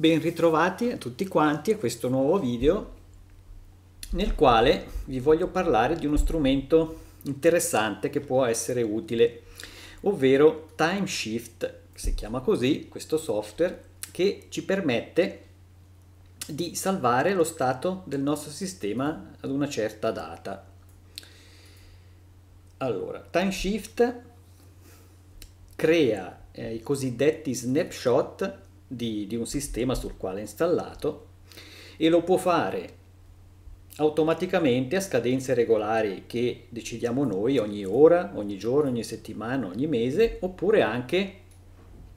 Ben ritrovati a tutti quanti a questo nuovo video nel quale vi voglio parlare di uno strumento interessante che può essere utile, ovvero TimeShift, si chiama così questo software che ci permette di salvare lo stato del nostro sistema ad una certa data. Allora, TimeShift crea eh, i cosiddetti snapshot di, di un sistema sul quale è installato e lo può fare automaticamente a scadenze regolari che decidiamo noi ogni ora, ogni giorno, ogni settimana, ogni mese, oppure anche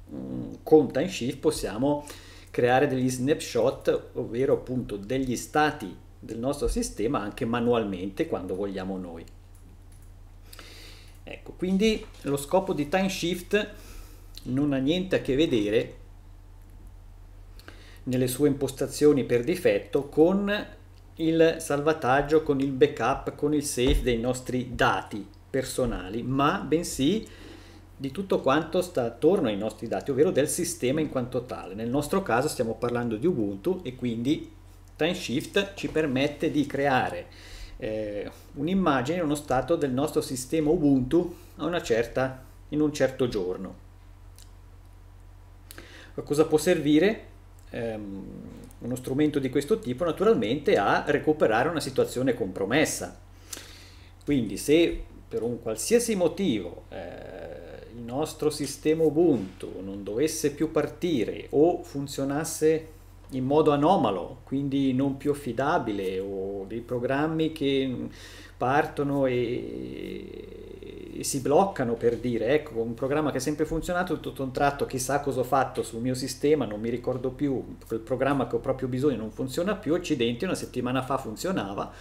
mh, mm, con time shift possiamo creare degli snapshot, ovvero appunto degli stati del nostro sistema anche manualmente quando vogliamo noi. Ecco, quindi lo scopo di time shift non ha niente a che vedere nelle sue impostazioni per difetto con il salvataggio, con il backup, con il safe dei nostri dati personali, ma bensì di tutto quanto sta attorno ai nostri dati, ovvero del sistema in quanto tale. Nel nostro caso stiamo parlando di Ubuntu e quindi TimeShift ci permette di creare eh, un'immagine, uno stato del nostro sistema Ubuntu certa, in un certo giorno. A cosa può servire? ehm, uno strumento di questo tipo naturalmente a recuperare una situazione compromessa. Quindi se per un qualsiasi motivo eh, il nostro sistema Ubuntu non dovesse più partire o funzionasse in modo anomalo, quindi non più affidabile o dei programmi che partono e si bloccano per dire ecco un programma che è sempre funzionato tutto un tratto chissà cosa ho fatto sul mio sistema non mi ricordo più quel programma che ho proprio bisogno non funziona più accidenti una settimana fa funzionava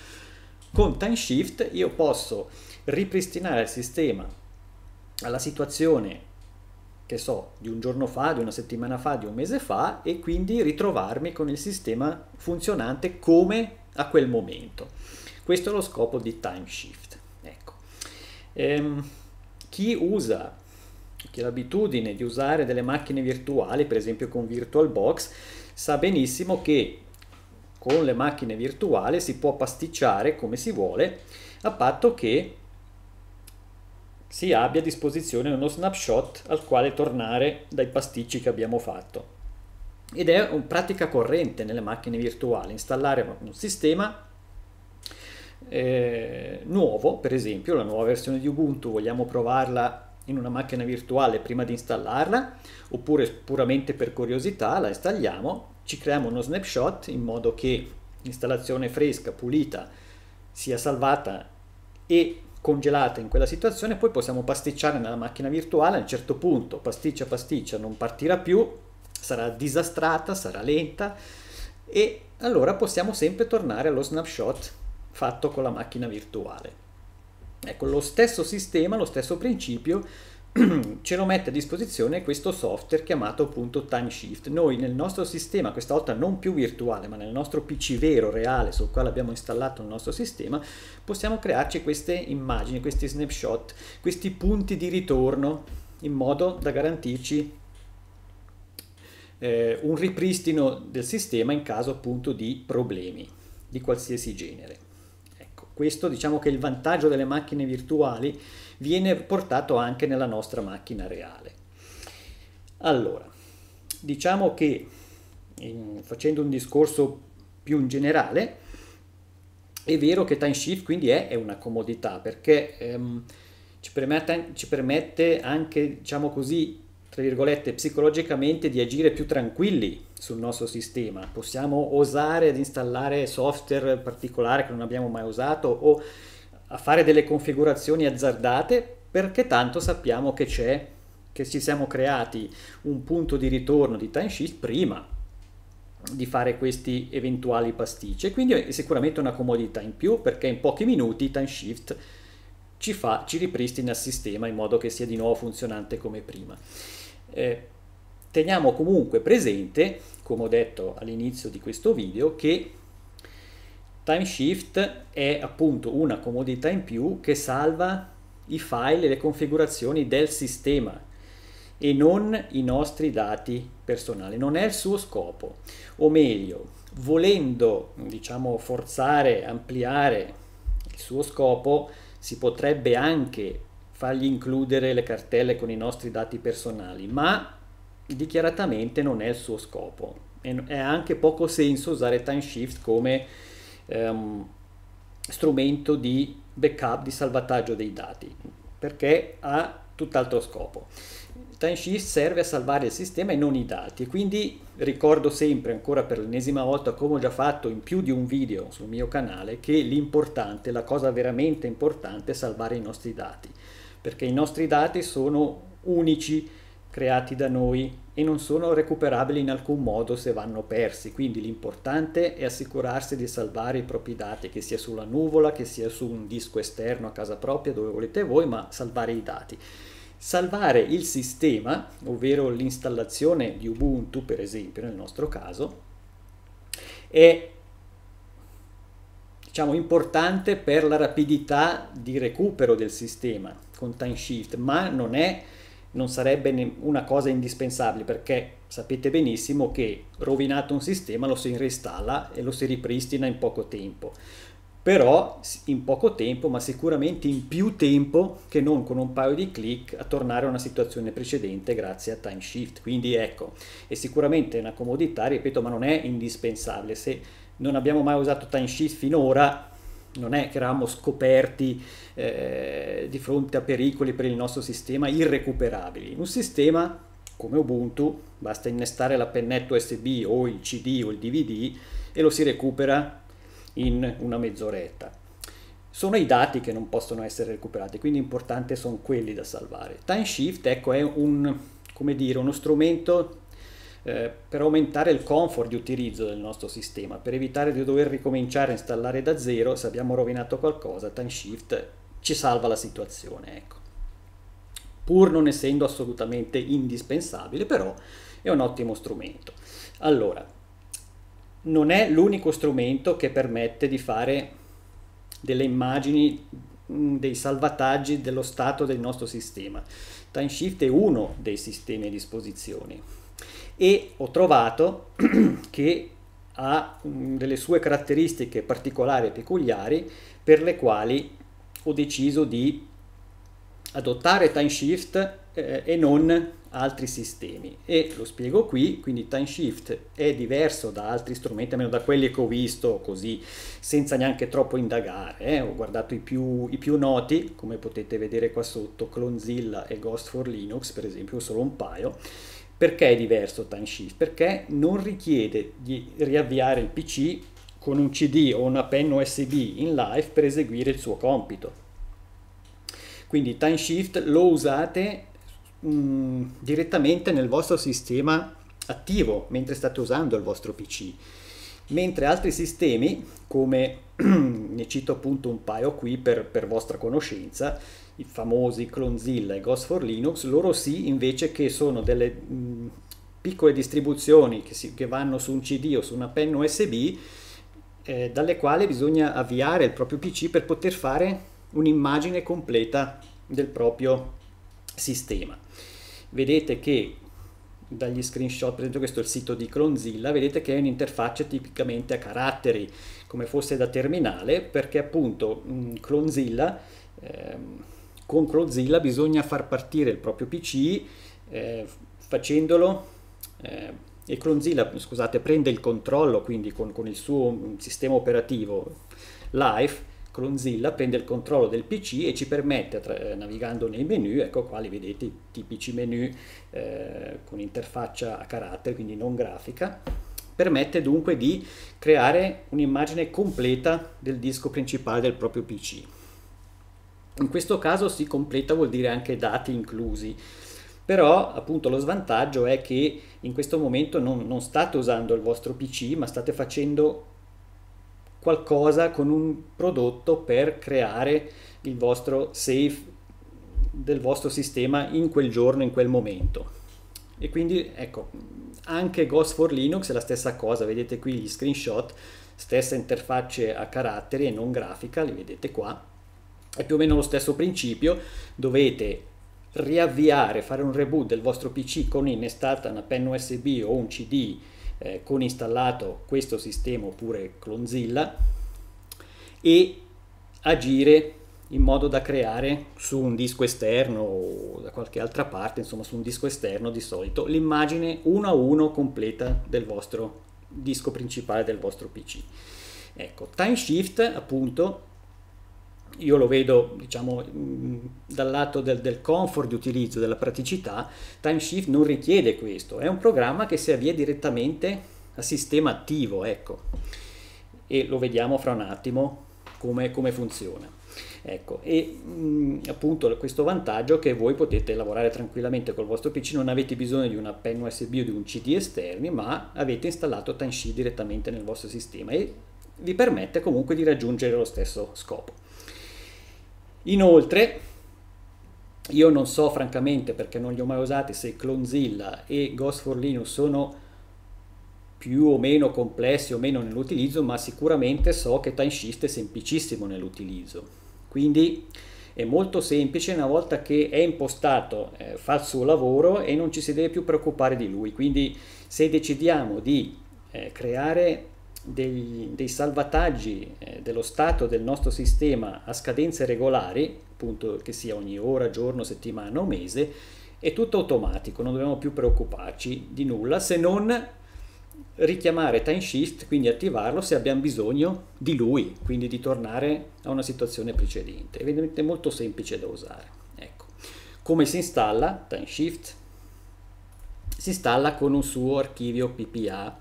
con time shift io posso ripristinare il sistema alla situazione che so di un giorno fa di una settimana fa di un mese fa e quindi ritrovarmi con il sistema funzionante come a quel momento questo è lo scopo di time shift Ehm, chi usa, chi ha l'abitudine di usare delle macchine virtuali, per esempio con VirtualBox, sa benissimo che con le macchine virtuali si può pasticciare come si vuole, a patto che si abbia a disposizione uno snapshot al quale tornare dai pasticci che abbiamo fatto. Ed è una pratica corrente nelle macchine virtuali, installare un sistema eh, nuovo, per esempio la nuova versione di Ubuntu, vogliamo provarla in una macchina virtuale prima di installarla, oppure puramente per curiosità la installiamo, ci creiamo uno snapshot in modo che l'installazione fresca, pulita, sia salvata e congelata in quella situazione, poi possiamo pasticciare nella macchina virtuale, a un certo punto pasticcia pasticcia non partirà più, sarà disastrata, sarà lenta e allora possiamo sempre tornare allo snapshot fatto con la macchina virtuale. Ecco, lo stesso sistema, lo stesso principio ce lo mette a disposizione questo software chiamato appunto TimeShift. Noi nel nostro sistema, questa volta non più virtuale, ma nel nostro PC vero, reale, sul quale abbiamo installato il nostro sistema, possiamo crearci queste immagini, questi snapshot, questi punti di ritorno in modo da garantirci eh, un ripristino del sistema in caso appunto di problemi di qualsiasi genere questo diciamo che il vantaggio delle macchine virtuali viene portato anche nella nostra macchina reale. Allora, diciamo che in, facendo un discorso più in generale, è vero che timeshift quindi è, è, una comodità perché ehm, ci, permette, ci, permette, anche, diciamo così, tra virgolette, psicologicamente di agire più tranquilli sul nostro sistema, possiamo osare ad installare software particolare che non abbiamo mai usato o a fare delle configurazioni azzardate perché tanto sappiamo che c'è, che ci siamo creati un punto di ritorno di timesheet prima di fare questi eventuali pasticci. E quindi è sicuramente una comodità in più perché in pochi minuti TimeShift ci, fa, ci ripristina il sistema in modo che sia di nuovo funzionante come prima. Eh, teniamo comunque presente come ho detto all'inizio di questo video, che Time Shift è appunto una comodità in più che salva i file e le configurazioni del sistema e non i nostri dati personali, non è il suo scopo. O meglio, volendo, diciamo, forzare, ampliare il suo scopo, si potrebbe anche fargli includere le cartelle con i nostri dati personali, ma dichiaratamente non è il suo scopo. E ha anche poco senso usare timeshift come ehm, strumento di backup, di salvataggio dei dati, perché ha tutt'altro scopo. Timeshift serve a salvare il sistema e non i dati, quindi ricordo sempre, ancora per l'ennesima volta, come ho già fatto in più di un video sul mio canale, che l'importante, la cosa veramente importante è salvare i nostri dati, perché i nostri dati sono unici, creati da noi, e non sono recuperabili in alcun modo se vanno persi, quindi l'importante è assicurarsi di salvare i propri dati, che sia sulla nuvola, che sia su un disco esterno a casa propria, dove volete voi, ma salvare i dati. Salvare il sistema, ovvero l'installazione di Ubuntu per esempio nel nostro caso, è diciamo, importante per la rapidità di recupero del sistema con TimeShift, ma non è non sarebbe una cosa indispensabile perché sapete benissimo che rovinato un sistema lo si reinstalla e lo si ripristina in poco tempo. Però in poco tempo, ma sicuramente in più tempo che non con un paio di click a tornare a una situazione precedente grazie a time shift. Quindi ecco, è sicuramente una comodità, ripeto, ma non è indispensabile. Se non abbiamo mai usato time shift finora, non è che eravamo scoperti eh, di fronte a pericoli per il nostro sistema irrecuperabili. Un sistema come Ubuntu, basta innestare la pennetta USB o il CD o il DVD e lo si recupera in una mezz'oretta. Sono i dati che non possono essere recuperati, quindi importante sono quelli da salvare. Timeshift, ecco, è un, dire, uno strumento eh, per aumentare il comfort di utilizzo del nostro sistema, per evitare di dover ricominciare a installare da zero, se abbiamo rovinato qualcosa, TimeShift ci salva la situazione, ecco. Pur non essendo assolutamente indispensabile, però è un ottimo strumento. Allora, non è l'unico strumento che permette di fare delle immagini dei salvataggi dello stato del nostro sistema. TimeShift è uno dei sistemi a disposizione e ho trovato che ha mm, delle sue caratteristiche particolari e peculiari per le quali ho deciso di adottare timeshift eh, e non altri sistemi e lo spiego qui quindi timeshift è diverso da altri strumenti almeno da quelli che ho visto così senza neanche troppo indagare eh. ho guardato i più, i più, noti come potete vedere qua sotto Clonezilla e ghost for linux per esempio solo un paio perché è diverso Timeshift? Perché non richiede di riavviare il PC con un CD o una penna USB in live per eseguire il suo compito. Quindi Timeshift lo usate mh, mm, direttamente nel vostro sistema attivo mentre state usando il vostro PC. Mentre altri sistemi, come ne cito appunto un paio qui per, per vostra conoscenza, i famosi Clonzilla e Ghost for Linux, loro sì invece che sono delle mh, mm, piccole distribuzioni che, si, che, vanno su un CD o su una penna USB eh, dalle quali bisogna avviare il proprio PC per poter fare un'immagine completa del proprio sistema. Vedete che dagli screenshot, per esempio questo è il sito di Clonzilla, vedete che è un'interfaccia tipicamente a caratteri, come fosse da terminale, perché appunto mh, mm, Clonzilla ehm, con Crozilla bisogna far partire il proprio PC eh, facendolo eh, e Cronzilla scusate, prende il controllo quindi con, con il suo sistema operativo Live Cronzilla prende il controllo del PC e ci permette, tra, eh, navigando nei menu, ecco qua li vedete i tipici menu eh, con interfaccia a carattere, quindi non grafica, permette dunque di creare un'immagine completa del disco principale del proprio PC. In questo caso si completa vuol dire anche dati inclusi, però appunto lo svantaggio è che in questo momento non, non state usando il vostro PC ma state facendo qualcosa con un prodotto per creare il vostro safe del vostro sistema in quel giorno, in quel momento. E quindi ecco, anche Ghost for Linux è la stessa cosa, vedete qui gli screenshot, stessa interfaccia a caratteri e non grafica, li vedete qua è più o meno lo stesso principio, dovete riavviare, fare un reboot del vostro PC con innestata una penna USB o un CD eh, con installato questo sistema oppure Clonzilla e agire in modo da creare su un disco esterno o da qualche altra parte, insomma su un disco esterno di solito, l'immagine uno a uno completa del vostro disco principale del vostro PC. Ecco, Time Shift appunto io lo vedo diciamo mm, dal lato del, del, comfort di utilizzo, della praticità, TimeShift non richiede questo, è un programma che si avvia direttamente a sistema attivo, ecco, e lo vediamo fra un attimo come, come funziona. Ecco, e mh, mm, appunto questo vantaggio che voi potete lavorare tranquillamente col vostro PC, non avete bisogno di una pen USB o di un CD esterni, ma avete installato TimeShift direttamente nel vostro sistema e vi permette comunque di raggiungere lo stesso scopo. Inoltre, io non so francamente perché non li ho mai usati se Clonzilla e Ghost for Linux sono più o meno complessi o meno nell'utilizzo, ma sicuramente so che TimeShift è semplicissimo nell'utilizzo. Quindi è molto semplice una volta che è impostato, eh, fa il suo lavoro e non ci si deve più preoccupare di lui. Quindi se decidiamo di eh, creare dei, dei salvataggi eh, dello stato del nostro sistema a scadenze regolari, appunto che sia ogni ora, giorno, settimana o mese, è tutto automatico, non dobbiamo più preoccuparci di nulla se non richiamare time shift, quindi attivarlo se abbiamo bisogno di lui, quindi di tornare a una situazione precedente. Evidentemente è molto semplice da usare. Ecco. Come si installa time shift? Si installa con un suo archivio PPA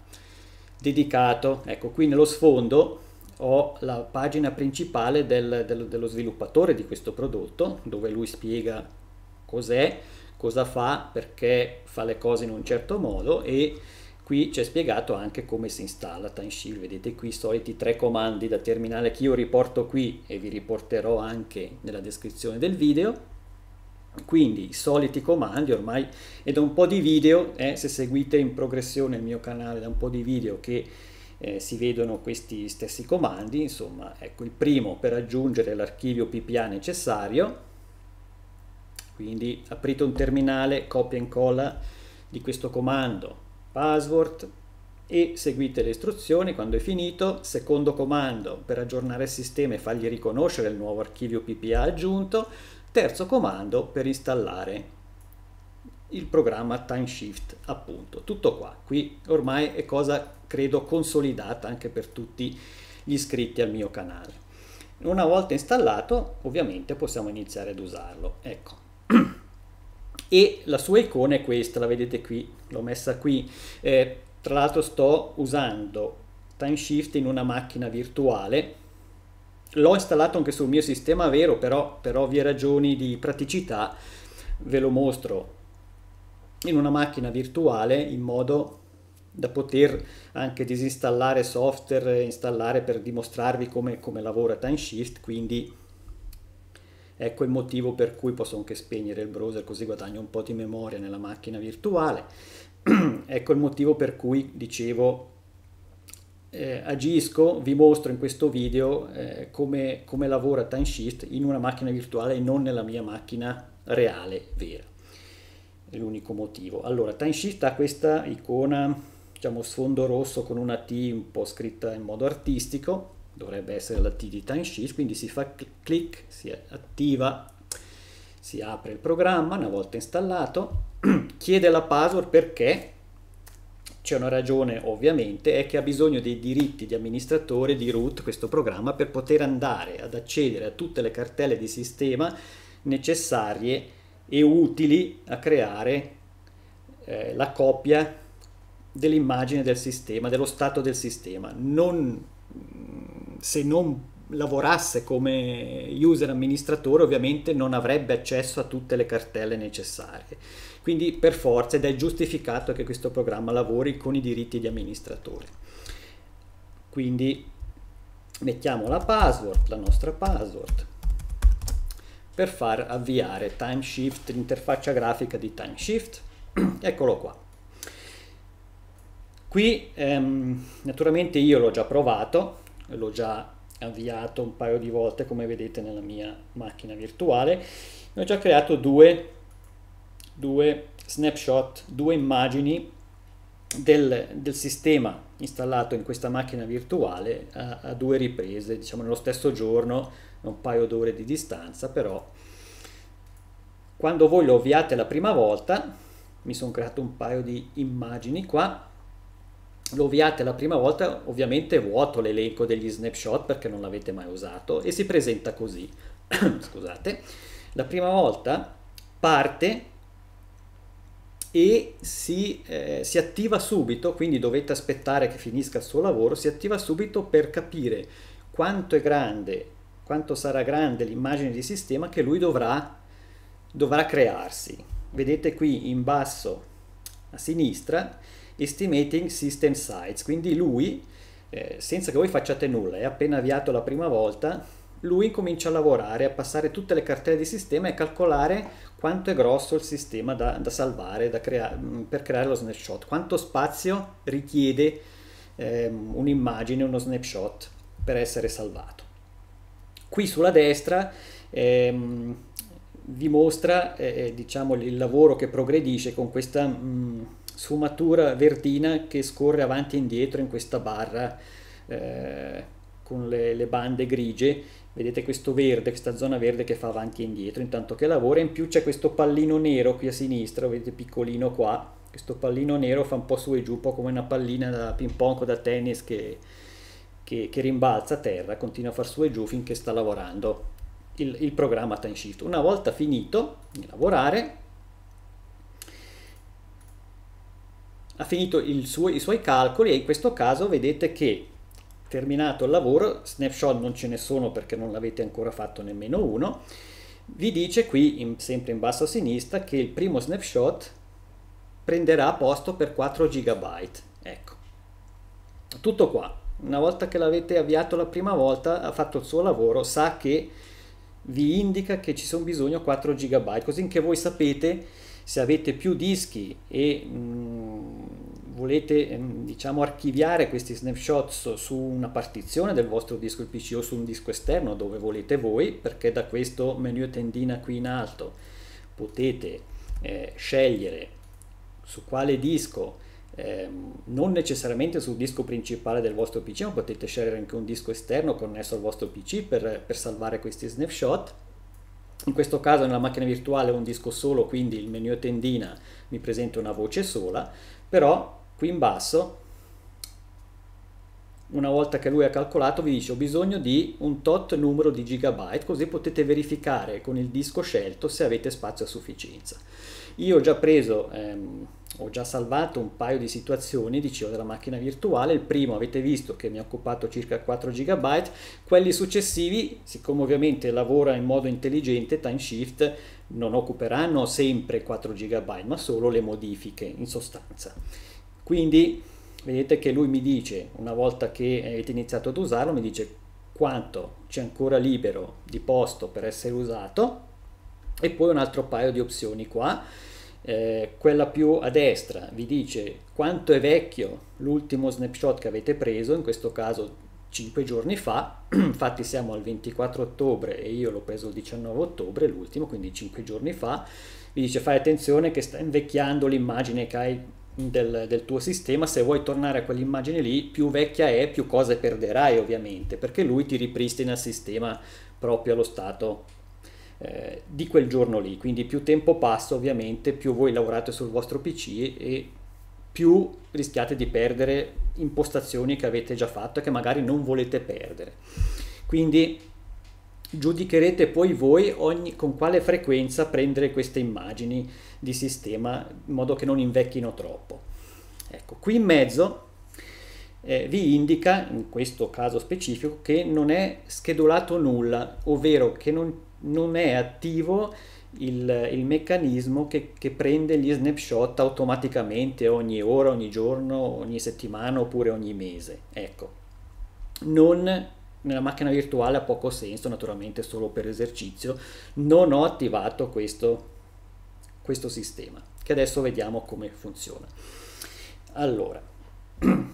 dedicato. Ecco, qui nello sfondo ho la pagina principale del, del, dello sviluppatore di questo prodotto, dove lui spiega cos'è, cosa fa, perché fa le cose in un certo modo e qui c'è spiegato anche come si installa TimeShield, vedete qui i soliti tre comandi da terminale che io riporto qui e vi riporterò anche nella descrizione del video quindi i soliti comandi ormai è da un po' di video, eh, se seguite in progressione il mio canale da un po' di video che eh, si vedono questi stessi comandi, insomma, ecco il primo per aggiungere l'archivio PPA necessario, quindi aprite un terminale, copia e incolla di questo comando, password e seguite le istruzioni, quando è finito, secondo comando per aggiornare il sistema e fargli riconoscere il nuovo archivio PPA aggiunto, Terzo comando per installare il programma TimeShift, appunto. Tutto qua. Qui ormai è cosa, credo, consolidata anche per tutti gli iscritti al mio canale. Una volta installato, ovviamente possiamo iniziare ad usarlo. Ecco. E la sua icona è questa, la vedete qui, l'ho messa qui. Eh, tra l'altro sto usando TimeShift in una macchina virtuale L'ho installato anche sul mio sistema vero, però per ovvie ragioni di praticità ve lo mostro in una macchina virtuale in modo da poter anche disinstallare software, installare per dimostrarvi come, come lavora TimeShift, quindi ecco il motivo per cui posso anche spegnere il browser così guadagno un po' di memoria nella macchina virtuale, ecco il motivo per cui dicevo eh, agisco, vi mostro in questo video eh, come, come, lavora TimeShift in una macchina virtuale e non nella mia macchina reale, vera. È l'unico motivo. Allora, TimeShift ha questa icona, diciamo sfondo rosso con una T un po' scritta in modo artistico, dovrebbe essere la T di TimeShift, quindi si fa cl clic, si attiva, si apre il programma una volta installato, chiede la password perché c'è una ragione ovviamente, è che ha bisogno dei diritti di amministratore di root questo programma per poter andare ad accedere a tutte le cartelle di sistema necessarie e utili a creare eh, la copia dell'immagine del sistema, dello stato del sistema. Non, se non lavorasse come user amministratore ovviamente non avrebbe accesso a tutte le cartelle necessarie quindi per forza ed è giustificato che questo programma lavori con i diritti di amministratore. Quindi mettiamo la password, la nostra password, per far avviare TimeShift, l'interfaccia grafica di TimeShift. Eccolo qua. Qui ehm, naturalmente io l'ho già provato, l'ho già avviato un paio di volte come vedete nella mia macchina virtuale, ho già creato due due snapshot, due immagini del, del sistema installato in questa macchina virtuale a, a, due riprese, diciamo nello stesso giorno, un paio d'ore di distanza, però quando voi lo avviate la prima volta, mi sono creato un paio di immagini qua, lo avviate la prima volta, ovviamente vuoto l'elenco degli snapshot perché non l'avete mai usato e si presenta così. Scusate, la prima volta parte e si, eh, si, attiva subito, quindi dovete aspettare che finisca il suo lavoro, si attiva subito per capire quanto è grande, quanto sarà grande l'immagine di sistema che lui dovrà, dovrà crearsi. Vedete qui in basso a sinistra Estimating System Size, quindi lui, eh, senza che voi facciate nulla, è appena avviato la prima volta, lui comincia a lavorare, a passare tutte le cartelle di sistema e a calcolare quanto è grosso il sistema da, da salvare da crea per creare lo snapshot, quanto spazio richiede ehm, un'immagine, uno snapshot per essere salvato. Qui sulla destra ehm, vi mostra eh, eh diciamo, il lavoro che progredisce con questa mh, mm, sfumatura verdina che scorre avanti e indietro in questa barra eh, con le, le bande grigie vedete questo verde, questa zona verde che fa avanti e indietro intanto che lavora, in più c'è questo pallino nero qui a sinistra, vedete piccolino qua, questo pallino nero fa un po' su e giù, un po' come una pallina da ping pong o da tennis che, che, che, rimbalza a terra, continua a far su e giù finché sta lavorando il, il programma time shift. Una volta finito di lavorare, ha finito suo, i suoi calcoli e in questo caso vedete che terminato il lavoro, snapshot non ce ne sono perché non l'avete ancora fatto nemmeno uno, vi dice qui, in, sempre in basso a sinistra, che il primo snapshot prenderà posto per 4 GB. Ecco, tutto qua. Una volta che l'avete avviato la prima volta, ha fatto il suo lavoro, sa che vi indica che ci sono bisogno 4 GB, così che voi sapete se avete più dischi e... Mm, volete ehm, diciamo, archiviare questi snapshot su una partizione del vostro disco il PC o su un disco esterno dove volete voi, perché da questo menu tendina qui in alto potete eh, scegliere su quale disco, eh, non necessariamente sul disco principale del vostro PC, ma potete scegliere anche un disco esterno connesso al vostro PC per, per salvare questi snapshot. In questo caso nella macchina virtuale ho un disco solo, quindi il menu tendina mi presenta una voce sola, però qui in basso una volta che lui ha calcolato vi dice ho bisogno di un tot numero di gigabyte così potete verificare con il disco scelto se avete spazio a sufficienza io ho già preso ehm, ho già salvato un paio di situazioni dicevo della macchina virtuale il primo avete visto che mi ha occupato circa 4 gigabyte quelli successivi siccome ovviamente lavora in modo intelligente timeshift non occuperanno sempre 4 gigabyte ma solo le modifiche in sostanza quindi vedete che lui mi dice, una volta che avete iniziato ad usarlo, mi dice quanto c'è ancora libero di posto per essere usato e poi un altro paio di opzioni qua. Eh, quella più a destra vi dice quanto è vecchio l'ultimo snapshot che avete preso, in questo caso 5 giorni fa, infatti siamo al 24 ottobre e io l'ho preso il 19 ottobre, l'ultimo, quindi 5 giorni fa, vi dice fai attenzione che sta invecchiando l'immagine che hai del, del, tuo sistema, se vuoi tornare a quell'immagine lì, più vecchia è, più cose perderai ovviamente, perché lui ti ripristina il sistema proprio allo stato eh, di quel giorno lì. Quindi più tempo passa ovviamente, più voi lavorate sul vostro PC e più rischiate di perdere impostazioni che avete già fatto e che magari non volete perdere. Quindi giudicherete poi voi ogni, con quale frequenza prendere queste immagini di sistema in modo che non invecchino troppo. Ecco, qui in mezzo eh, vi indica, in questo caso specifico, che non è schedulato nulla, ovvero che non, non è attivo il, il meccanismo che, che prende gli snapshot automaticamente ogni ora, ogni giorno, ogni settimana oppure ogni mese. Ecco, non nella macchina virtuale ha poco senso, naturalmente solo per esercizio, non ho attivato questo, questo sistema, che adesso vediamo come funziona. Allora,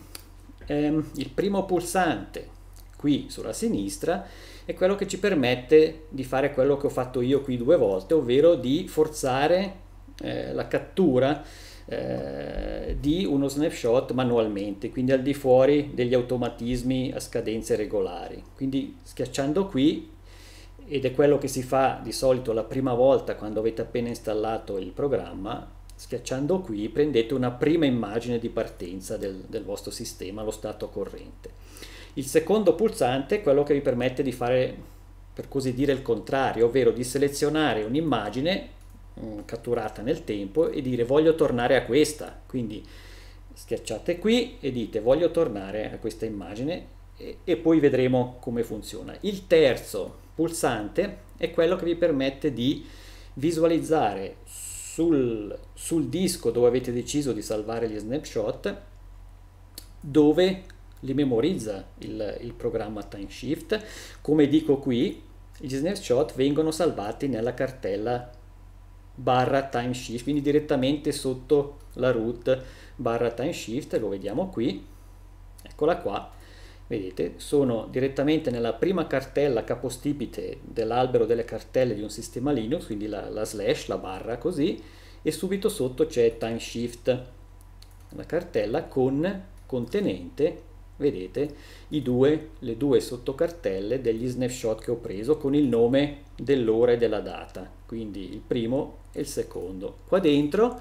ehm, il primo pulsante qui sulla sinistra è quello che ci permette di fare quello che ho fatto io qui due volte, ovvero di forzare eh, la cattura eh, di uno snapshot manualmente, quindi al di fuori degli automatismi a scadenze regolari. Quindi schiacciando qui, ed è quello che si fa di solito la prima volta quando avete appena installato il programma, schiacciando qui prendete una prima immagine di partenza del, del vostro sistema, lo stato corrente. Il secondo pulsante è quello che vi permette di fare per così dire il contrario, ovvero di selezionare un'immagine Mm, catturata nel tempo e dire voglio tornare a questa. Quindi schiacciate qui e dite voglio tornare a questa immagine e, e poi vedremo come funziona. Il terzo pulsante è quello che vi permette di visualizzare sul, sul disco dove avete deciso di salvare gli snapshot dove li memorizza il, il, programma Shift Come dico qui, gli snapshot vengono salvati nella cartella barra timeshift, quindi direttamente sotto la root barra timeshift, lo vediamo qui, eccola qua, vedete, sono direttamente nella prima cartella capostipite dell'albero delle cartelle di un sistema Linux, quindi la, la slash, la barra così, e subito sotto c'è timeshift, la cartella con contenente, vedete, due, le due sottocartelle degli snapshot che ho preso con il nome dell'ora e della data, quindi il primo e il secondo. Qua dentro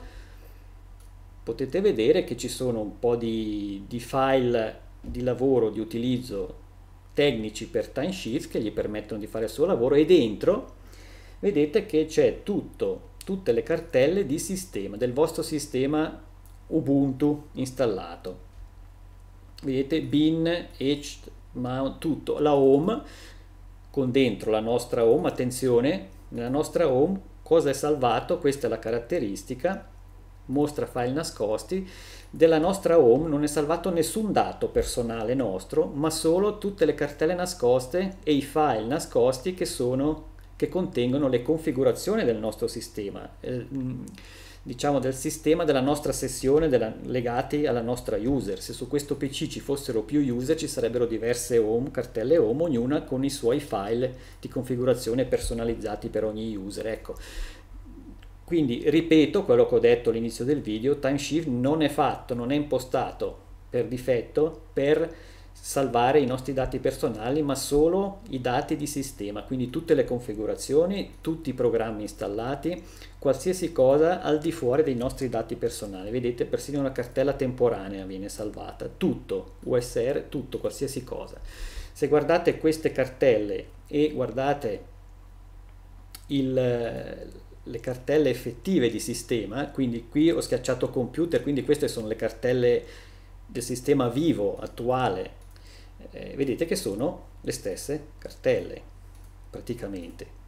potete vedere che ci sono un po' di, di file di lavoro, di utilizzo tecnici per timesheets che gli permettono di fare il suo lavoro e dentro vedete che c'è tutto, tutte le cartelle di sistema, del vostro sistema Ubuntu installato. Vedete bin, edge, mount, tutto, la home con dentro la nostra home, attenzione, nella nostra home cosa è salvato, questa è la caratteristica, mostra file nascosti, della nostra home non è salvato nessun dato personale nostro, ma solo tutte le cartelle nascoste e i file nascosti che, sono, che contengono le configurazioni del nostro sistema. Eh, mm, diciamo, del sistema della nostra sessione della, legati alla nostra user. Se su questo PC ci fossero più user ci sarebbero diverse home, cartelle home, ognuna con i suoi file di configurazione personalizzati per ogni user. Ecco. Quindi ripeto quello che ho detto all'inizio del video, timeshift non è fatto, non è impostato per difetto per salvare i nostri dati personali ma solo i dati di sistema, quindi tutte le configurazioni, tutti i programmi installati, qualsiasi cosa al di fuori dei nostri dati personali. Vedete, persino una cartella temporanea viene salvata, tutto, USR, tutto, qualsiasi cosa. Se guardate queste cartelle e guardate il, le cartelle effettive di sistema, quindi qui ho schiacciato computer, quindi queste sono le cartelle del sistema vivo attuale, eh, vedete che sono le stesse cartelle praticamente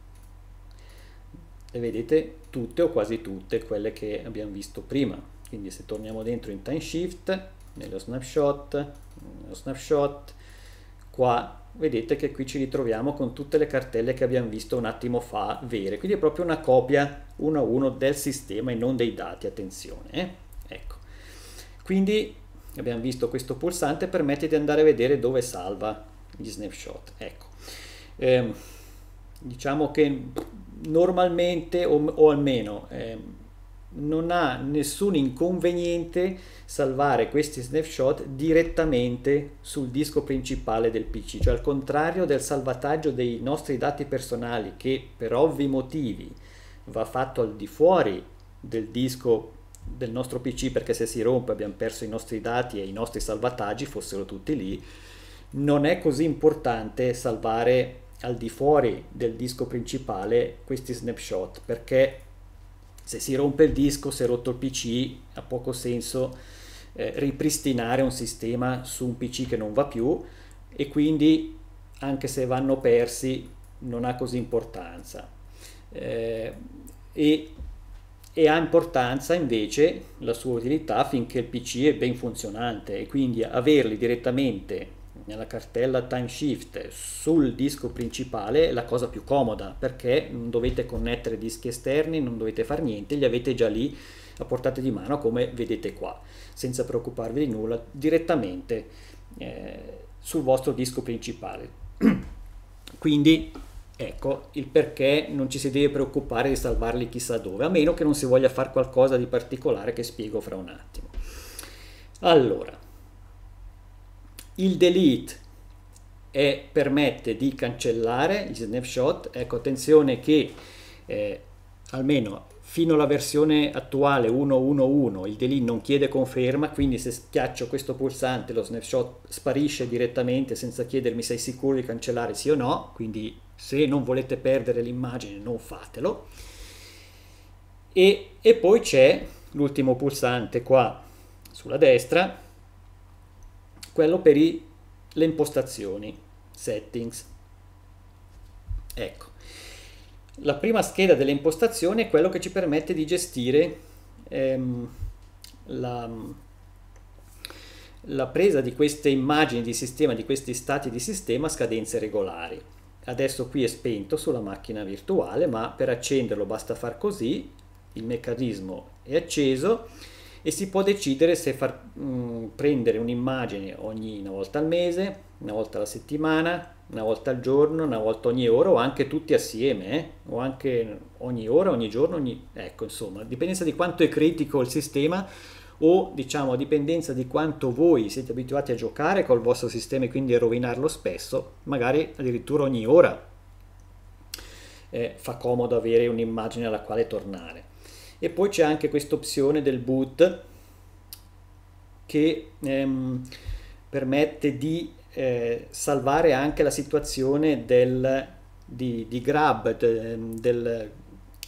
le vedete tutte o quasi tutte quelle che abbiamo visto prima. Quindi se torniamo dentro in time shift, nello snapshot, nello snapshot, qua vedete che qui ci ritroviamo con tutte le cartelle che abbiamo visto un attimo fa vere. Quindi è proprio una copia uno a uno del sistema e non dei dati, attenzione. Eh? Ecco. Quindi abbiamo visto questo pulsante permette di andare a vedere dove salva gli snapshot. Ecco. Ehm, diciamo che normalmente o, o almeno eh, non ha nessun inconveniente salvare questi snapshot direttamente sul disco principale del PC, cioè al contrario del salvataggio dei nostri dati personali che per ovvi motivi va fatto al di fuori del disco del nostro PC perché se si rompe abbiamo perso i nostri dati e i nostri salvataggi fossero tutti lì, non è così importante salvare al di fuori del disco principale questi snapshot perché se si rompe il disco, se è rotto il PC, ha poco senso eh, ripristinare un sistema su un PC che non va più e quindi anche se vanno persi non ha così importanza. Eh, e, e ha importanza invece la sua utilità finché il PC è ben funzionante e quindi averli direttamente nella cartella timeshift sul disco principale è la cosa più comoda perché non dovete connettere dischi esterni, non dovete fare niente, li avete già lì a portata di mano come vedete qua, senza preoccuparvi di nulla, direttamente eh, sul vostro disco principale. Quindi ecco il perché non ci si deve preoccupare di salvarli chissà dove, a meno che non si voglia fare qualcosa di particolare che spiego fra un attimo. Allora, il delete è, permette di cancellare gli snapshot ecco attenzione che eh, almeno fino alla versione attuale 1.1.1 il delete non chiede conferma, quindi se schiaccio questo pulsante lo snapshot sparisce direttamente senza chiedermi sei sicuro di cancellare sì o no, quindi se non volete perdere l'immagine non fatelo. E, e poi c'è l'ultimo pulsante qua sulla destra quello per i, le impostazioni, settings. Ecco, la prima scheda delle impostazioni è quello che ci permette di gestire ehm, la, la presa di queste immagini di sistema, di questi stati di sistema a scadenze regolari. Adesso qui è spento sulla macchina virtuale, ma per accenderlo basta far così, il meccanismo è acceso e si può decidere se far mh, mm, prendere un'immagine ogni una volta al mese, una volta alla settimana, una volta al giorno, una volta ogni ora o anche tutti assieme, eh? o anche ogni ora, ogni giorno, ogni... ecco insomma, a dipendenza di quanto è critico il sistema o diciamo dipendenza di quanto voi siete abituati a giocare col vostro sistema e quindi a rovinarlo spesso, magari addirittura ogni ora eh, fa comodo avere un'immagine alla quale tornare e poi c'è anche questa opzione del boot che ehm, permette di eh, salvare anche la situazione del, di, di grab de, del,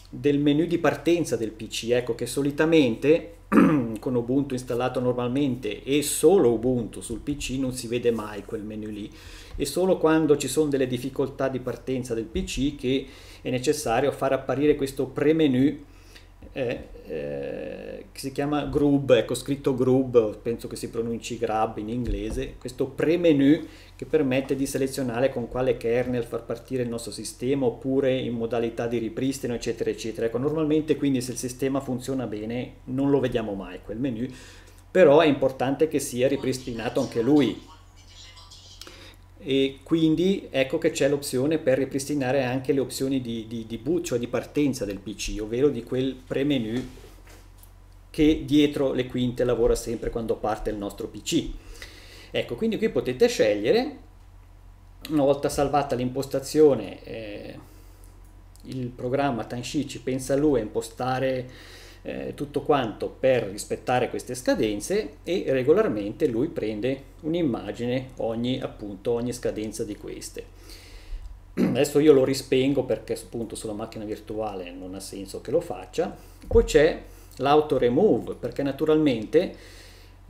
del menu di partenza del PC ecco che solitamente con Ubuntu installato normalmente e solo Ubuntu sul PC non si vede mai quel menu lì e solo quando ci sono delle difficoltà di partenza del PC che è necessario far apparire questo pre-menu è, eh, si chiama Grub, ecco scritto Grub, penso che si pronunci Grub in inglese, questo pre-menu che permette di selezionare con quale kernel far partire il nostro sistema oppure in modalità di ripristino eccetera eccetera. Ecco, normalmente quindi se il sistema funziona bene non lo vediamo mai quel menu, però è importante che sia ripristinato anche lui e quindi ecco che c'è l'opzione per ripristinare anche le opzioni di, di, di, boot, cioè di partenza del PC, ovvero di quel premenu che dietro le quinte lavora sempre quando parte il nostro PC. Ecco, quindi qui potete scegliere, una volta salvata l'impostazione, eh, il programma Tanshi ci pensa lui a impostare eh, tutto quanto per rispettare queste scadenze e regolarmente lui prende un'immagine ogni, appunto, ogni scadenza di queste. Adesso io lo rispengo perché appunto sulla macchina virtuale non ha senso che lo faccia. Poi c'è l'auto remove perché naturalmente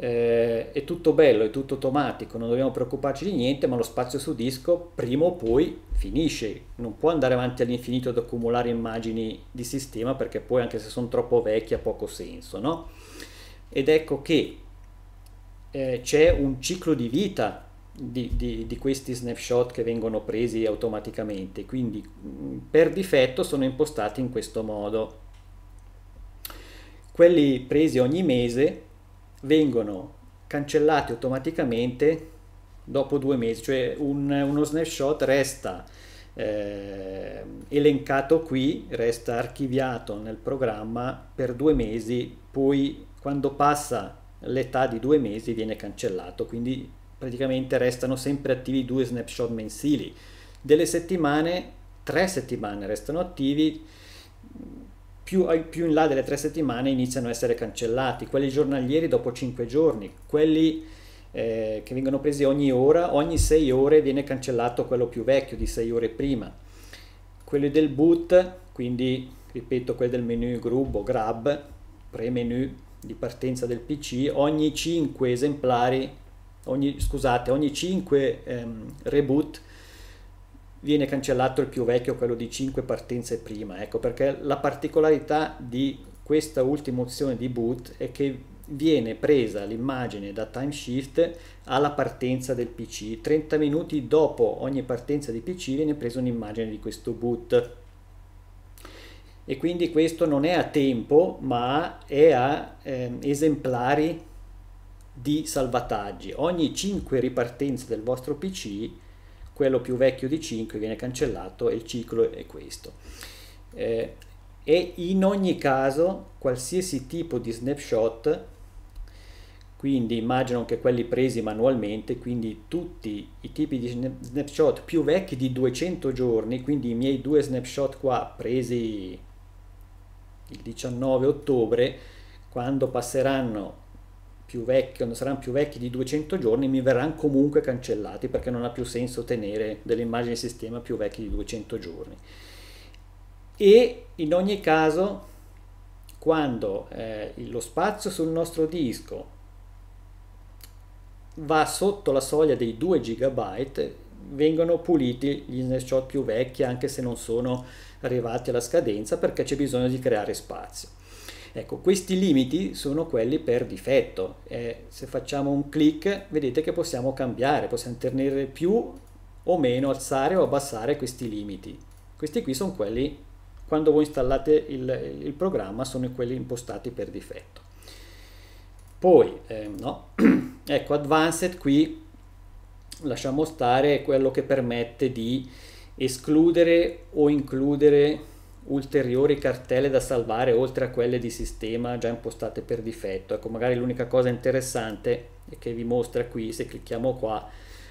eh, è tutto bello, è tutto automatico, non dobbiamo preoccuparci di niente, ma lo spazio su disco prima o poi finisce, non può andare avanti all'infinito ad accumulare immagini di sistema perché poi anche se sono troppo vecchie ha poco senso, no? Ed ecco che eh, c'è un ciclo di vita di, di, di, questi snapshot che vengono presi automaticamente, quindi mm, per difetto sono impostati in questo modo. Quelli presi ogni mese vengono cancellati automaticamente dopo due mesi, cioè un, uno snapshot resta eh, elencato qui, resta archiviato nel programma per due mesi, poi quando passa l'età di due mesi viene cancellato, quindi praticamente restano sempre attivi due snapshot mensili. Delle settimane, tre settimane restano attivi, più, più in là delle tre settimane iniziano a essere cancellati, quelli giornalieri dopo cinque giorni, quelli eh, che vengono presi ogni ora, ogni sei ore viene cancellato quello più vecchio di sei ore prima, quelli del boot, quindi ripeto quelli del menu grub o grab, pre-menu di partenza del PC, ogni cinque esemplari, ogni, scusate, ogni 5 ehm, reboot viene cancellato il più vecchio, quello di 5 partenze prima, ecco perché la particolarità di questa ultima opzione di boot è che viene presa l'immagine da timeshift alla partenza del PC. 30 minuti dopo ogni partenza di PC viene presa un'immagine di questo boot. E quindi questo non è a tempo, ma è a eh, esemplari di salvataggi. Ogni 5 ripartenze del vostro PC quello più vecchio di 5 viene cancellato e il ciclo è questo. Eh, e in ogni caso qualsiasi tipo di snapshot, quindi immagino che quelli presi manualmente, quindi tutti i tipi di snapshot più vecchi di 200 giorni, quindi i miei due snapshot qua presi il 19 ottobre, quando passeranno più vecchi, quando saranno più vecchi di 200 giorni, mi verranno comunque cancellati perché non ha più senso tenere delle immagini di sistema più vecchie di 200 giorni. E in ogni caso, quando eh, lo spazio sul nostro disco va sotto la soglia dei 2 GB, vengono puliti gli snapshot più vecchi anche se non sono arrivati alla scadenza perché c'è bisogno di creare spazio. Ecco, questi limiti sono quelli per difetto. Eh, se facciamo un clic vedete che possiamo cambiare, possiamo tenere più o meno, alzare o abbassare questi limiti. Questi qui sono quelli, quando voi installate il, il programma, sono quelli impostati per difetto. Poi, eh, no, ecco, Advanced qui lasciamo stare quello che permette di escludere o includere ulteriori cartelle da salvare oltre a quelle di sistema già impostate per difetto. Ecco, magari l'unica cosa interessante è che vi mostra qui, se clicchiamo qua,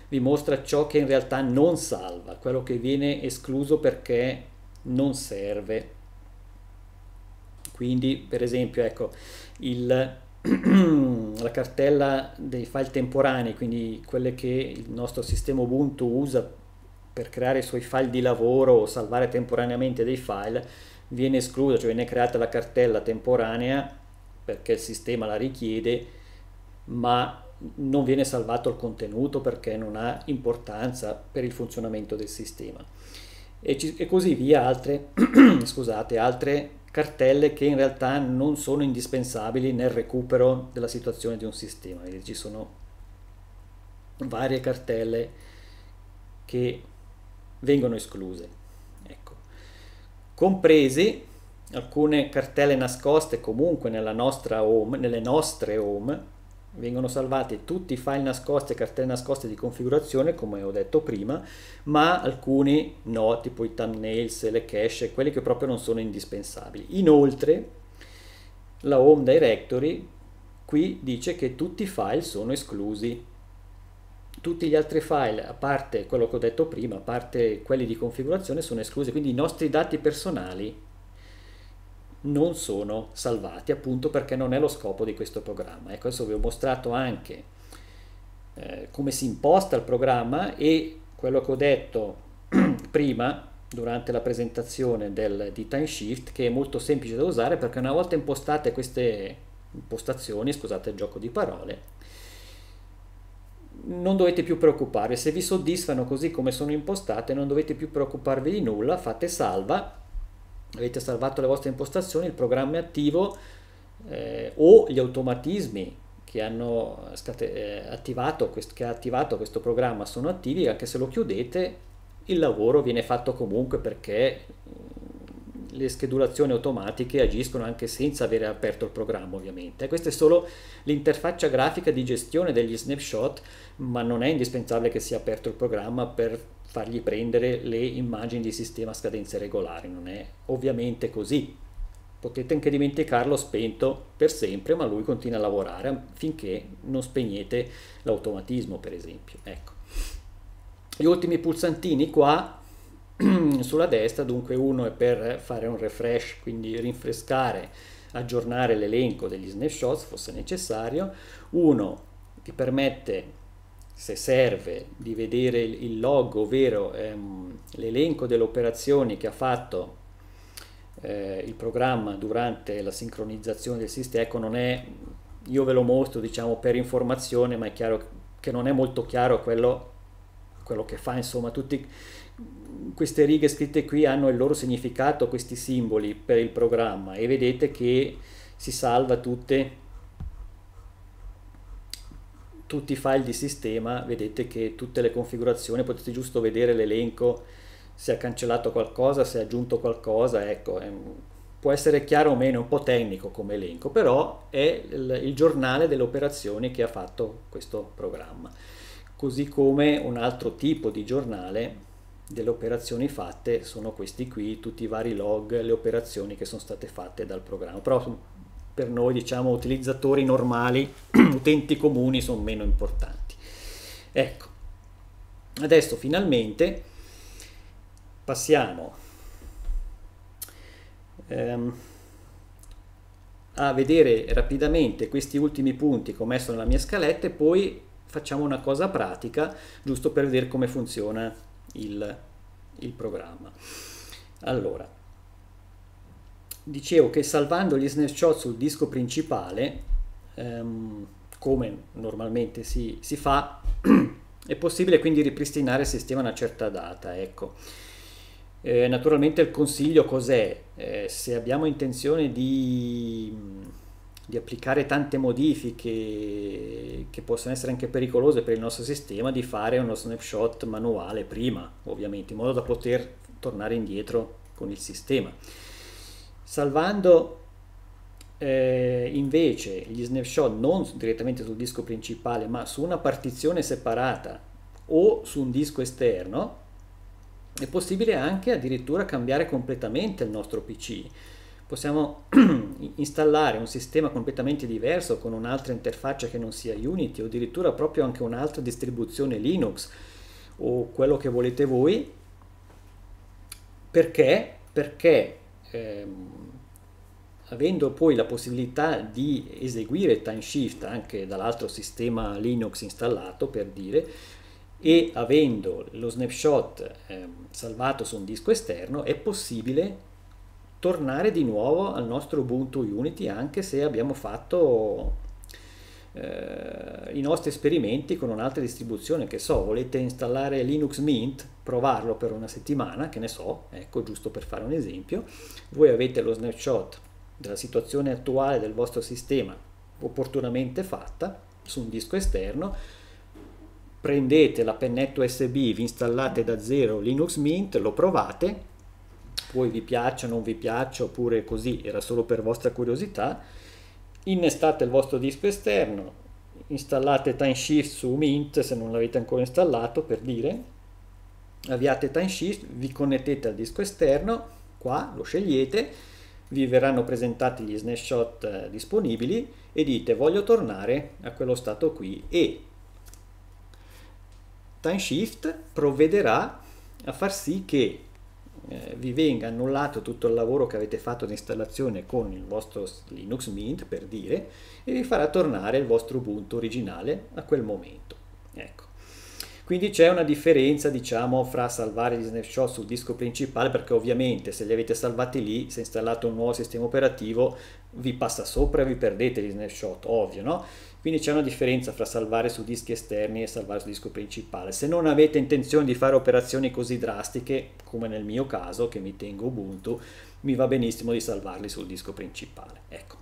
vi mostra ciò che in realtà non salva, quello che viene escluso perché non serve. Quindi, per esempio, ecco, il, la cartella dei file temporanei, quindi quelle che il nostro sistema Ubuntu usa per creare i suoi file di lavoro o salvare temporaneamente dei file viene esclusa, cioè viene creata la cartella temporanea perché il sistema la richiede, ma non viene salvato il contenuto perché non ha importanza per il funzionamento del sistema. E, ci, e così via altre, scusate, altre cartelle che in realtà non sono indispensabili nel recupero della situazione di un sistema. Ci sono varie cartelle che vengono escluse. Ecco. Comprese alcune cartelle nascoste comunque nella nostra home, nelle nostre home, vengono salvati tutti i file nascosti e cartelle nascoste di configurazione come ho detto prima ma alcuni no tipo i thumbnails le cache quelli che proprio non sono indispensabili inoltre la home directory qui dice che tutti i file sono esclusi tutti gli altri file, a parte quello che ho detto prima, a parte quelli di configurazione, sono esclusi, quindi i nostri dati personali non sono salvati appunto perché non è lo scopo di questo programma. Ecco, adesso vi ho mostrato anche eh, come si imposta il programma e quello che ho detto prima durante la presentazione del, di TimeShift che è molto semplice da usare perché una volta impostate queste impostazioni, scusate il gioco di parole, non dovete più preoccuparvi, se vi soddisfano così come sono impostate non dovete più preoccuparvi di nulla, fate salva, avete salvato le vostre impostazioni, il programma è attivo eh, o gli automatismi che hanno eh, attivato, che ha attivato questo programma sono attivi, anche se lo chiudete il lavoro viene fatto comunque perché le schedulazioni automatiche agiscono anche senza avere aperto il programma ovviamente. Questa è solo l'interfaccia grafica di gestione degli snapshot, ma non è indispensabile che sia aperto il programma per fargli prendere le immagini di sistema a scadenze regolari, non è ovviamente così. Potete anche dimenticarlo spento per sempre, ma lui continua a lavorare finché non spegnete l'automatismo, per esempio. Ecco. Gli ultimi pulsantini qua sulla destra, dunque uno è per fare un refresh, quindi rinfrescare, aggiornare l'elenco degli snapshots fosse necessario, uno ti permette se serve di vedere il log, ovvero ehm, l'elenco delle operazioni che ha fatto eh, il programma durante la sincronizzazione del sistema, ecco non è, io ve lo mostro diciamo per informazione, ma è chiaro che non è molto chiaro quello, quello che fa, insomma tutti queste righe scritte qui hanno il loro significato, questi simboli per il programma e vedete che si salva tutte, tutti i file di sistema, vedete che tutte le configurazioni, potete giusto vedere l'elenco, se ha cancellato qualcosa, se ha aggiunto qualcosa, ecco, è, può essere chiaro o meno, è un po' tecnico come elenco, però è il, il giornale delle operazioni che ha fatto questo programma, così come un altro tipo di giornale delle operazioni fatte sono questi qui, tutti i vari log, le operazioni che sono state fatte dal programma. Però per noi, diciamo, utilizzatori normali, utenti comuni, sono meno importanti. Ecco, adesso finalmente passiamo ehm, a vedere rapidamente questi ultimi punti che ho messo nella mia scaletta e poi facciamo una cosa pratica, giusto per vedere come funziona il, il programma. Allora, dicevo che salvando gli snapshot sul disco principale, ehm, come normalmente si, si fa, è possibile quindi ripristinare il sistema a una certa data. Ecco. Eh, naturalmente il consiglio cos'è? Eh, se abbiamo intenzione di di applicare tante modifiche che possono essere anche pericolose per il nostro sistema, di fare uno snapshot manuale prima, ovviamente, in modo da poter tornare indietro con il sistema. Salvando eh, invece gli snapshot non direttamente sul disco principale, ma su una partizione separata o su un disco esterno, è possibile anche addirittura cambiare completamente il nostro PC possiamo installare un sistema completamente diverso con un'altra interfaccia che non sia Unity o addirittura proprio anche un'altra distribuzione Linux o quello che volete voi perché, perché ehm, avendo poi la possibilità di eseguire timeshift anche dall'altro sistema Linux installato per dire e avendo lo snapshot ehm, salvato su un disco esterno è possibile tornare di nuovo al nostro Ubuntu Unity anche se abbiamo fatto eh, i nostri esperimenti con un'altra distribuzione che so volete installare Linux Mint provarlo per una settimana che ne so ecco giusto per fare un esempio voi avete lo snapshot della situazione attuale del vostro sistema opportunamente fatta su un disco esterno prendete la pennetta USB vi installate da zero Linux Mint lo provate poi vi piaccia o non vi piaccia oppure così, era solo per vostra curiosità, innestate il vostro disco esterno, installate TimeShift su Mint se non l'avete ancora installato per dire, avviate TimeShift, vi connettete al disco esterno, qua lo scegliete, vi verranno presentati gli snapshot eh, disponibili e dite voglio tornare a quello stato qui e TimeShift provvederà a far sì che eh, vi venga annullato tutto il lavoro che avete fatto di installazione con il vostro Linux Mint per dire e vi farà tornare il vostro Ubuntu originale a quel momento. Ecco. Quindi c'è una differenza, diciamo, fra salvare gli snapshot sul disco principale, perché ovviamente se li avete salvati lì, se installate un nuovo sistema operativo, vi passa sopra e vi perdete gli snapshot, ovvio, no? Quindi c'è una differenza fra salvare su dischi esterni e salvare su disco principale. Se non avete intenzione di fare operazioni così drastiche, come nel mio caso, che mi tengo Ubuntu, mi va benissimo di salvarli sul disco principale. Ecco.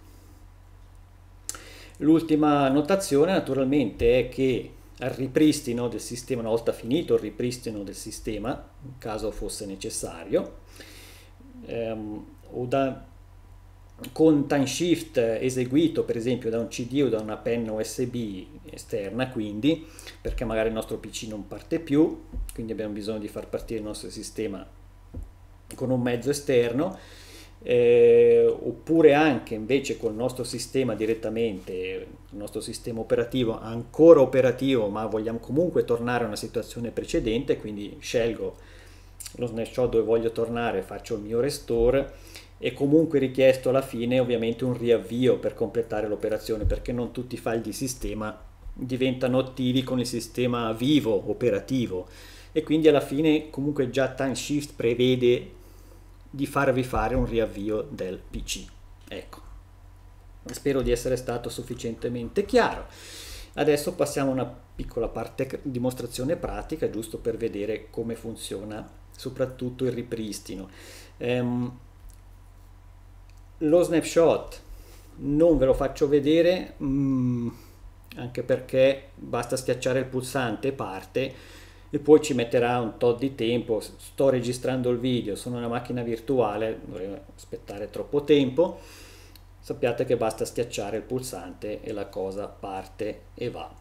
L'ultima notazione naturalmente è che al ripristino del sistema, una volta finito il ripristino del sistema, in caso fosse necessario, ehm, o da con time shift eseguito per esempio da un CD o da una penna USB esterna quindi perché magari il nostro PC non parte più quindi abbiamo bisogno di far partire il nostro sistema con un mezzo esterno eh, oppure anche invece col nostro sistema direttamente il nostro sistema operativo ancora operativo ma vogliamo comunque tornare a una situazione precedente quindi scelgo lo snapshot dove voglio tornare faccio il mio restore è comunque richiesto alla fine ovviamente un riavvio per completare l'operazione perché non tutti i file di sistema diventano attivi con il sistema vivo operativo e quindi alla fine comunque già TimeShift prevede di farvi fare un riavvio del PC. Ecco, spero di essere stato sufficientemente chiaro. Adesso passiamo a una piccola parte dimostrazione pratica, giusto per vedere come funziona soprattutto il ripristino. Um, lo snapshot non ve lo faccio vedere mm, anche perché basta schiacciare il pulsante parte e poi ci metterà un tot di tempo sto registrando il video sono una macchina virtuale dovrei aspettare troppo tempo sappiate che basta schiacciare il pulsante e la cosa parte e va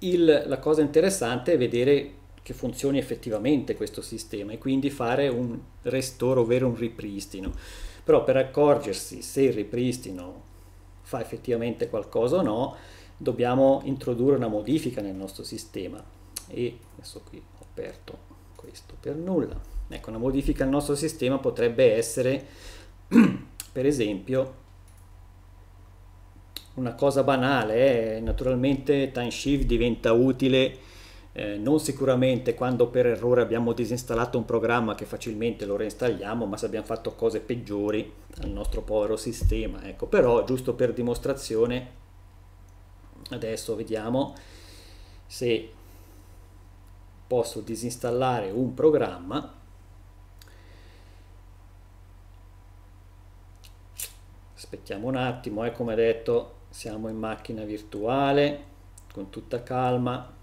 il, la cosa interessante è vedere che funzioni effettivamente questo sistema e quindi fare un restore, ovvero un ripristino. Però per accorgersi se il ripristino fa effettivamente qualcosa o no, dobbiamo introdurre una modifica nel nostro sistema. E adesso qui ho aperto questo per nulla. Ecco, una modifica al nostro sistema potrebbe essere, per esempio, una cosa banale, eh? naturalmente TimeShift diventa utile eh, non sicuramente quando per errore abbiamo disinstallato un programma che facilmente lo reinstalliamo, ma se abbiamo fatto cose peggiori al nostro povero sistema. Ecco, però giusto per dimostrazione, adesso vediamo se posso disinstallare un programma aspettiamo un attimo eh, come detto siamo in macchina virtuale con tutta calma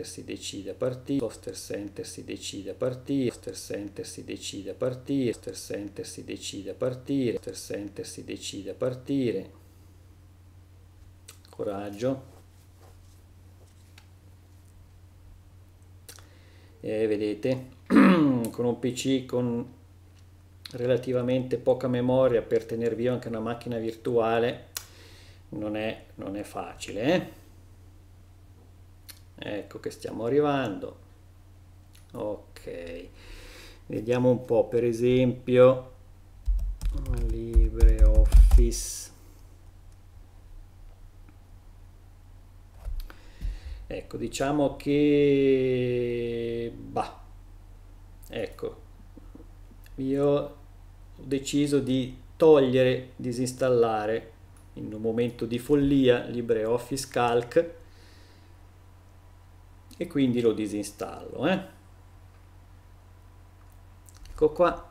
enter si decide a partire, poster enter si decide a partire, poster enter si decide a partire, poster enter si decide a partire, poster enter si decide a partire. Coraggio. E vedete, con un PC con relativamente poca memoria per tener via anche una macchina virtuale non è, non è facile. Eh? ecco che stiamo arrivando ok vediamo un po per esempio LibreOffice ecco diciamo che bah ecco io ho deciso di togliere disinstallare in un momento di follia LibreOffice Calc e quindi lo disinstallo eh. ecco qua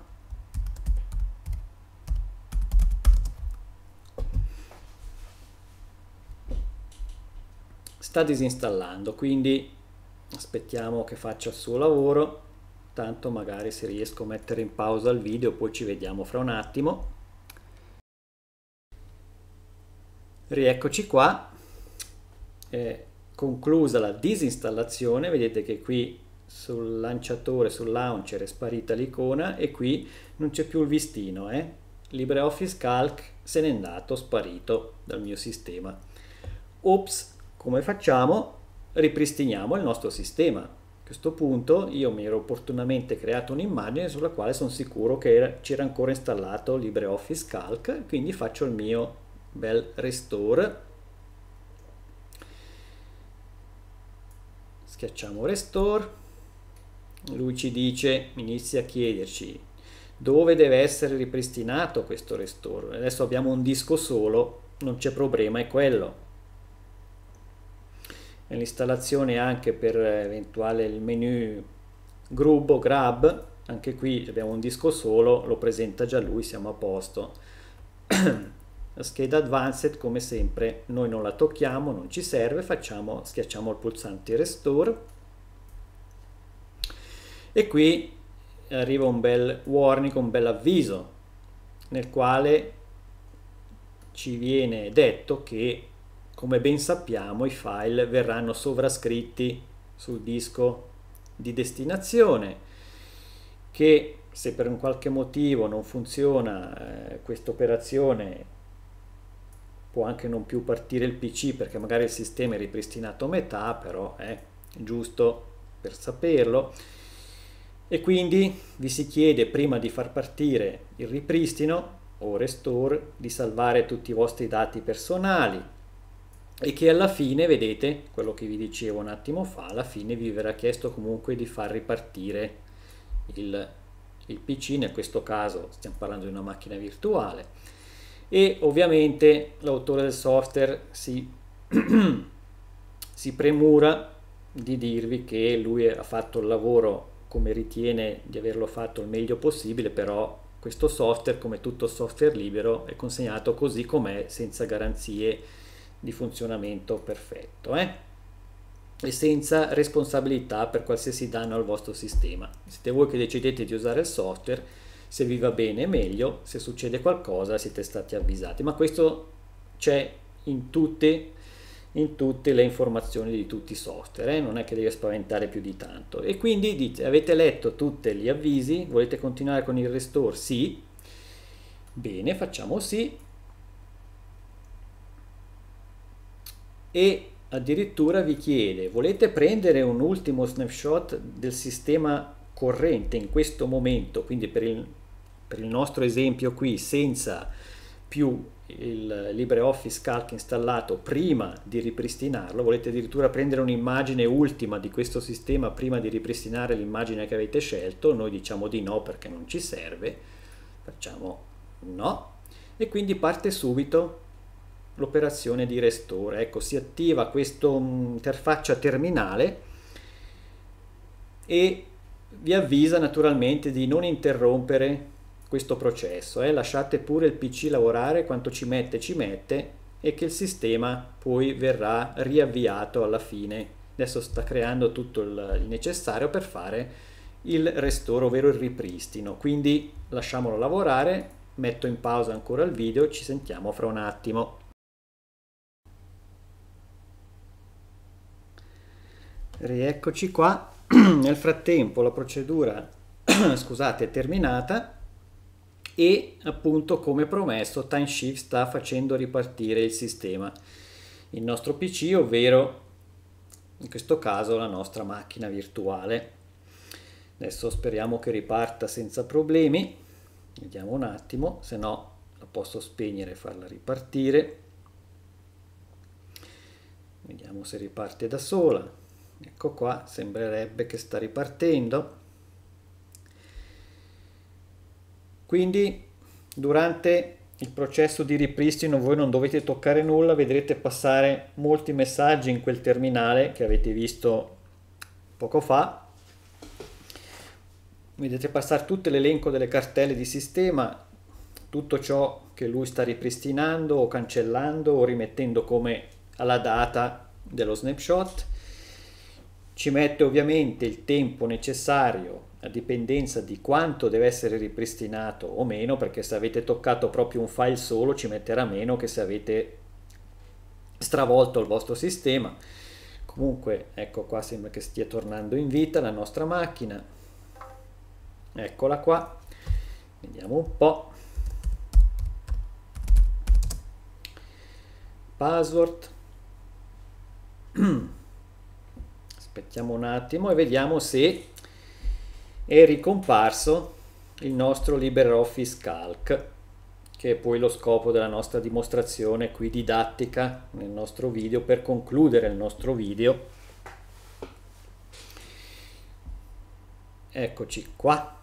sta disinstallando quindi aspettiamo che faccia il suo lavoro tanto magari se riesco a mettere in pausa il video poi ci vediamo fra un attimo rieccoci qua eh, conclusa la disinstallazione vedete che qui sul lanciatore, sul launcher è sparita l'icona e qui non c'è più il vistino eh? LibreOffice Calc se n'è andato, sparito dal mio sistema ops, come facciamo? ripristiniamo il nostro sistema a questo punto io mi ero opportunamente creato un'immagine sulla quale sono sicuro che c'era ancora installato LibreOffice Calc quindi faccio il mio bel restore schiacciamo restore lui ci dice inizia a chiederci dove deve essere ripristinato questo restore adesso abbiamo un disco solo non c'è problema è quello l'installazione anche per eh, eventuale il menu grub o grab anche qui abbiamo un disco solo lo presenta già lui siamo a posto la scheda Advanced come sempre noi non la tocchiamo, non ci serve, facciamo, schiacciamo il pulsante Restore e qui arriva un bel warning, un bel avviso nel quale ci viene detto che come ben sappiamo i file verranno sovrascritti sul disco di destinazione che se per un qualche motivo non funziona eh, questa operazione può anche non più partire il PC perché magari il sistema è ripristinato a metà, però è giusto per saperlo. E quindi vi si chiede prima di far partire il ripristino o restore di salvare tutti i vostri dati personali e che alla fine, vedete, quello che vi dicevo un attimo fa, alla fine vi verrà chiesto comunque di far ripartire il, il PC, in questo caso stiamo parlando di una macchina virtuale e ovviamente l'autore del software si, si premura di dirvi che lui ha fatto il lavoro come ritiene di averlo fatto il meglio possibile, però questo software, come tutto software libero, è consegnato così com'è, senza garanzie di funzionamento perfetto eh? e senza responsabilità per qualsiasi danno al vostro sistema. Siete voi che decidete di usare il software se vi va bene meglio, se succede qualcosa siete stati avvisati, ma questo c'è in tutte, in tutte le informazioni di tutti i software, eh? non è che devi spaventare più di tanto. E quindi dite, avete letto tutti gli avvisi, volete continuare con il restore? Sì, bene, facciamo sì. E addirittura vi chiede, volete prendere un ultimo snapshot del sistema corrente in questo momento, quindi per il, per il nostro esempio qui, senza più il LibreOffice Calc installato prima di ripristinarlo, volete addirittura prendere un'immagine ultima di questo sistema prima di ripristinare l'immagine che avete scelto, noi diciamo di no perché non ci serve, facciamo no e quindi parte subito l'operazione di restore, ecco si attiva questa mm, interfaccia terminale e vi avvisa naturalmente di non interrompere questo processo, eh? lasciate pure il PC lavorare quanto ci mette ci mette e che il sistema poi verrà riavviato alla fine. Adesso sta creando tutto il necessario per fare il restore, ovvero il ripristino. Quindi lasciamolo lavorare, metto in pausa ancora il video, ci sentiamo fra un attimo. Rieccoci qua, Nel frattempo la procedura scusate, è terminata e appunto come promesso TimeShift sta facendo ripartire il sistema, il nostro PC, ovvero in questo caso la nostra macchina virtuale. Adesso speriamo che riparta senza problemi, vediamo un attimo, se no la posso spegnere e farla ripartire. Vediamo se riparte da sola ecco qua sembrerebbe che sta ripartendo quindi durante il processo di ripristino voi non dovete toccare nulla vedrete passare molti messaggi in quel terminale che avete visto poco fa vedete passare tutto l'elenco delle cartelle di sistema tutto ciò che lui sta ripristinando o cancellando o rimettendo come alla data dello snapshot ci mette ovviamente il tempo necessario a dipendenza di quanto deve essere ripristinato o meno, perché se avete toccato proprio un file solo ci metterà meno che se avete stravolto il vostro sistema. Comunque, ecco qua sembra che stia tornando in vita la nostra macchina. Eccola qua. Vediamo un po'. Password. aspettiamo un attimo e vediamo se è ricomparso il nostro LibreOffice Calc che è poi lo scopo della nostra dimostrazione qui didattica nel nostro video per concludere il nostro video eccoci qua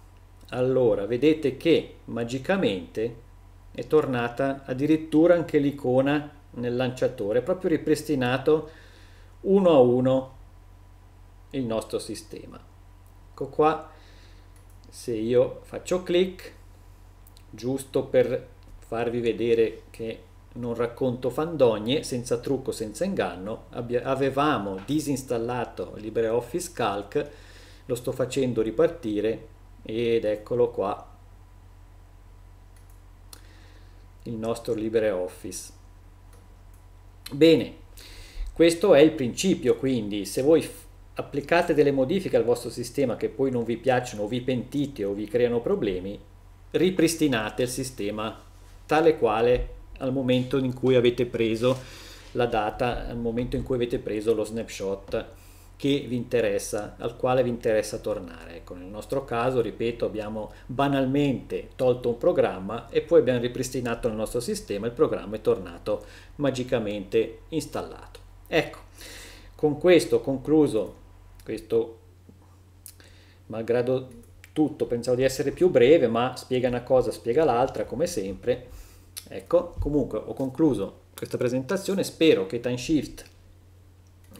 allora vedete che magicamente è tornata addirittura anche l'icona nel lanciatore proprio ripristinato uno a uno il nostro sistema. Ecco qua, se io faccio clic, giusto per farvi vedere che non racconto fandonie, senza trucco, senza inganno, avevamo disinstallato LibreOffice Calc, lo sto facendo ripartire ed eccolo qua il nostro LibreOffice. Bene, questo è il principio, quindi se voi applicate delle modifiche al vostro sistema che poi non vi piacciono o vi pentite o vi creano problemi, ripristinate il sistema tale quale al momento in cui avete preso la data, al momento in cui avete preso lo snapshot che vi interessa, al quale vi interessa tornare. Ecco, nel nostro caso, ripeto, abbiamo banalmente tolto un programma e poi abbiamo ripristinato il nostro sistema, il programma è tornato magicamente installato. Ecco, con questo concluso questo, malgrado tutto, pensavo di essere più breve, ma spiega una cosa, spiega l'altra, come sempre. Ecco, comunque ho concluso questa presentazione, spero che Timeshift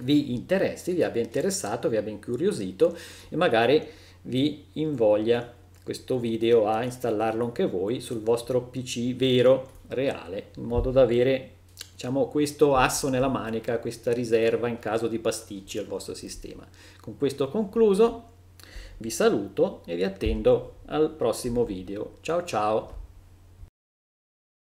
vi interessi, vi abbia interessato, vi abbia incuriosito e magari vi invoglia questo video a installarlo anche voi sul vostro PC vero, reale, in modo da avere diciamo, questo asso nella manica, questa riserva in caso di pasticci al vostro sistema. Con questo concluso, vi saluto e vi attendo al prossimo video. Ciao ciao!